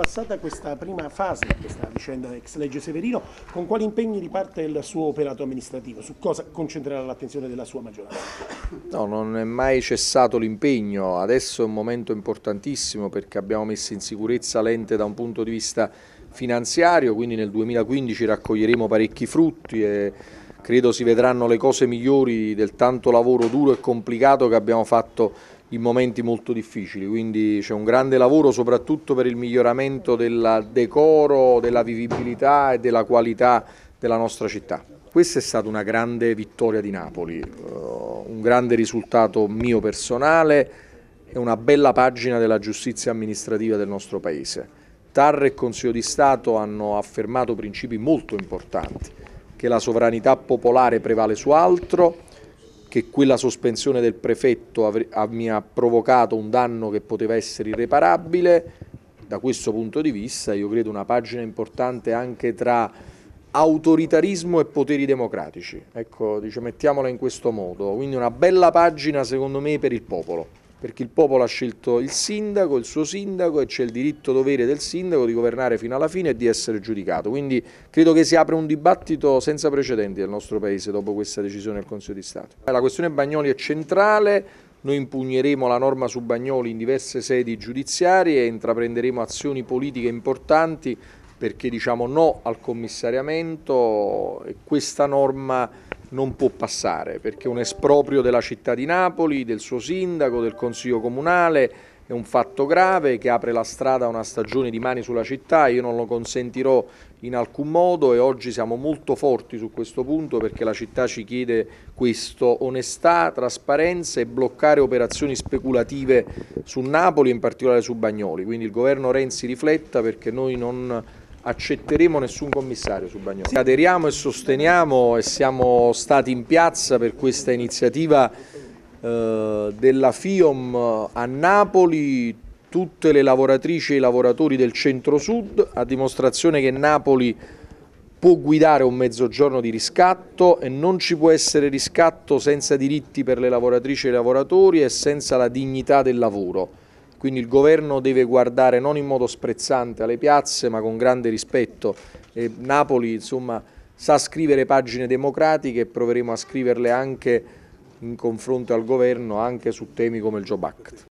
Passata questa prima fase, questa vicenda ex legge Severino, con quali impegni riparte il suo operato amministrativo? Su cosa concentrerà l'attenzione della sua maggioranza? No, non è mai cessato l'impegno, adesso è un momento importantissimo perché abbiamo messo in sicurezza l'ente da un punto di vista finanziario, quindi nel 2015 raccoglieremo parecchi frutti e credo si vedranno le cose migliori del tanto lavoro duro e complicato che abbiamo fatto in momenti molto difficili, quindi c'è un grande lavoro soprattutto per il miglioramento del decoro, della vivibilità e della qualità della nostra città. Questa è stata una grande vittoria di Napoli, eh, un grande risultato mio personale e una bella pagina della giustizia amministrativa del nostro Paese. Tarre e Consiglio di Stato hanno affermato principi molto importanti, che la sovranità popolare prevale su altro, che quella sospensione del prefetto mi ha provocato un danno che poteva essere irreparabile. Da questo punto di vista io credo una pagina importante anche tra autoritarismo e poteri democratici. Ecco, dice, mettiamola in questo modo. Quindi una bella pagina secondo me per il popolo perché il popolo ha scelto il sindaco, il suo sindaco e c'è il diritto dovere del sindaco di governare fino alla fine e di essere giudicato. Quindi credo che si apra un dibattito senza precedenti nel nostro Paese dopo questa decisione del Consiglio di Stato. La questione Bagnoli è centrale, noi impugneremo la norma su Bagnoli in diverse sedi giudiziarie e intraprenderemo azioni politiche importanti perché diciamo no al commissariamento e questa norma non può passare perché un esproprio della città di Napoli, del suo sindaco, del consiglio comunale, è un fatto grave che apre la strada a una stagione di mani sulla città, io non lo consentirò in alcun modo e oggi siamo molto forti su questo punto perché la città ci chiede questo, onestà, trasparenza e bloccare operazioni speculative su Napoli, in particolare su Bagnoli, quindi il governo Renzi rifletta perché noi non accetteremo nessun commissario su Bagnoli. Aderiamo e sosteniamo e siamo stati in piazza per questa iniziativa eh, della FIOM a Napoli, tutte le lavoratrici e i lavoratori del centro-sud, a dimostrazione che Napoli può guidare un mezzogiorno di riscatto e non ci può essere riscatto senza diritti per le lavoratrici e i lavoratori e senza la dignità del lavoro. Quindi il governo deve guardare non in modo sprezzante alle piazze ma con grande rispetto. E Napoli insomma, sa scrivere pagine democratiche e proveremo a scriverle anche in confronto al governo anche su temi come il Job Act.